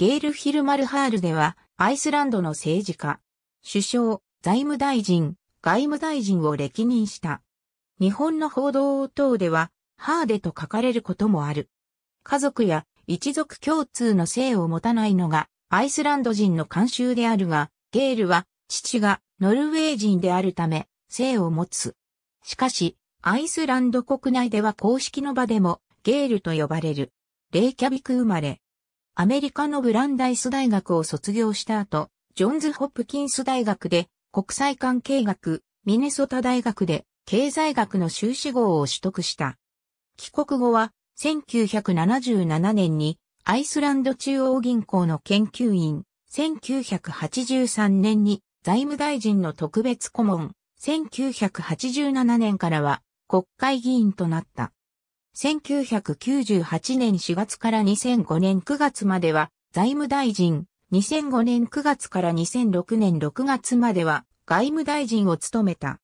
ゲール・ヒルマルハールでは、アイスランドの政治家、首相、財務大臣、外務大臣を歴任した。日本の報道等では、ハーデと書かれることもある。家族や一族共通の姓を持たないのが、アイスランド人の慣習であるが、ゲールは、父がノルウェー人であるため、姓を持つ。しかし、アイスランド国内では公式の場でも、ゲールと呼ばれる。レイキャビク生まれ、アメリカのブランダイス大学を卒業した後、ジョンズ・ホップキンス大学で国際関係学、ミネソタ大学で経済学の修士号を取得した。帰国後は1977年にアイスランド中央銀行の研究員、1983年に財務大臣の特別顧問、1987年からは国会議員となった。1998年4月から2005年9月までは財務大臣、2005年9月から2006年6月までは外務大臣を務めた。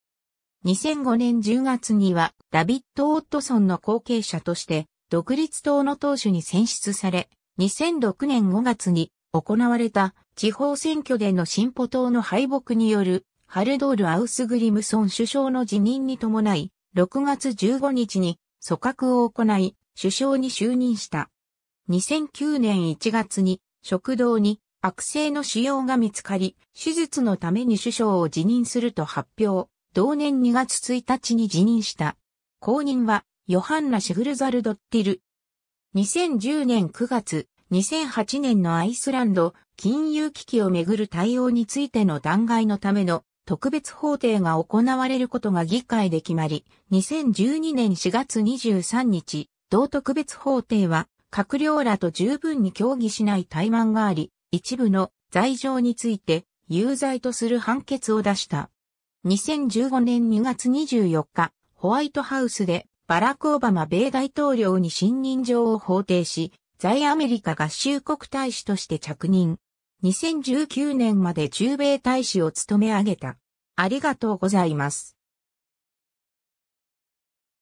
2005年10月にはダビッド・オットソンの後継者として独立党の党首に選出され、2006年5月に行われた地方選挙での進歩党の敗北によるハルドール・アウスグリムソン首相の辞任に伴い、6月15日に組閣を行い、首相に就任した。2009年1月に食道に悪性の腫瘍が見つかり、手術のために首相を辞任すると発表。同年2月1日に辞任した。後任はヨハンナ・シフルザルドッティル。2010年9月、2008年のアイスランド金融危機をめぐる対応についての弾劾のための特別法廷が行われることが議会で決まり、2012年4月23日、同特別法廷は、閣僚らと十分に協議しない怠慢があり、一部の罪状について有罪とする判決を出した。2015年2月24日、ホワイトハウスでバラク・オバマ米大統領に信任状を法定し、在アメリカ合衆国大使として着任。2019年まで中米大使を務め上げた。ありがとうございます。